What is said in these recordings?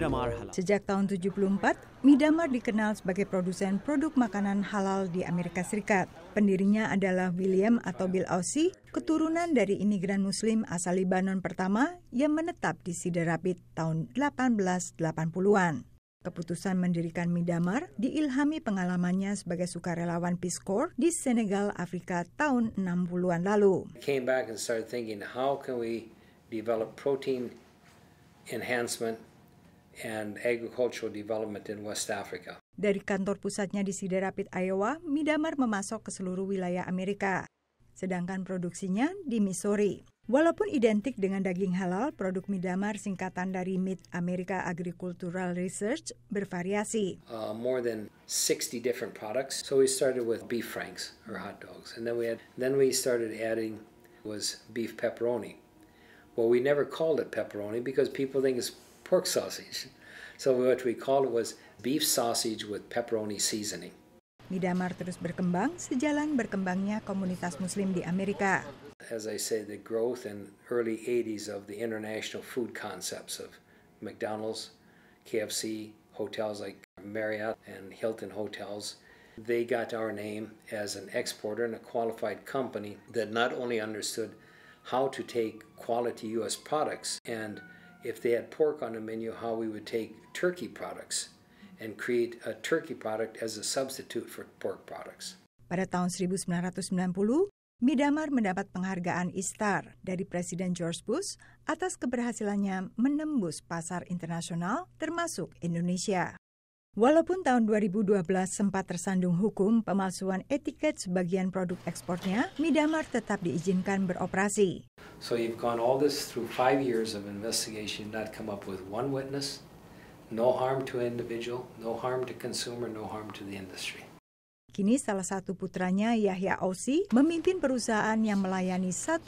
Midamar Halal. Sejak tahun 74, Midamar dikenal sebagai produsen produk makanan halal di Amerika Serikat. Pendirinya adalah William atau Bill Aussie, keturunan dari imigran muslim asal Lebanon pertama yang menetap di Cedar Rapids tahun 1880-an. Keputusan mendirikan Midamar diilhami pengalamannya sebagai sukarelawan Peace Corps di Senegal, Afrika tahun 60-an lalu. Came back and started thinking, how can we develop protein enhancement and Agricultural Development in West Africa. Dari kantor pusatnya di Cedar Rapids, Iowa, Midamar memasok ke seluruh wilayah Amerika, sedangkan produksinya di Missouri. Walaupun identik dengan daging halal, produk Midamar singkatan dari Mid America Agricultural Research bervariasi. Uh, more than 60 different products. So we started with beef franks or hot dogs and then we had then we started adding was beef pepperoni. Well, we never called it pepperoni because people think it's pork sausage. So what we called it was beef sausage with pepperoni seasoning. Midamar terus berkembang sejalan berkembangnya komunitas muslim di Amerika. As I say, the growth in early 80s of the international food concepts of McDonald's, KFC, hotels like Marriott and Hilton hotels, they got our name as an exporter and a qualified company that not only understood how to take quality U.S. products and if they had pork on the menu, how we would take turkey products and create a turkey product as a substitute for pork products. Pada tahun 1990, Midamar mendapat penghargaan ISTAR dari Presiden George Bush atas keberhasilannya menembus pasar internasional termasuk Indonesia. Walaupun tahun 2012 sempat tersandung hukum pemalsuan etiket sebagian produk ekspornya, Midamar tetap diizinkan beroperasi. So you've gone all this through five years of investigation, not come up with one witness, no harm to individual, no harm to consumer, no harm to the industry. Kini salah satu putranya Yahya Osi memimpin perusahaan yang melayani 1,8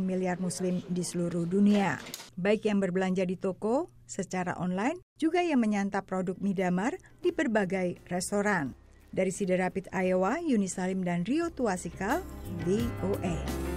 miliar muslim di seluruh dunia. Baik yang berbelanja di toko, secara online, juga yang menyantap produk Midamar di berbagai restoran. Dari Siderapit, Iowa, Yuni Salim dan Rio Tuasikal, VOA.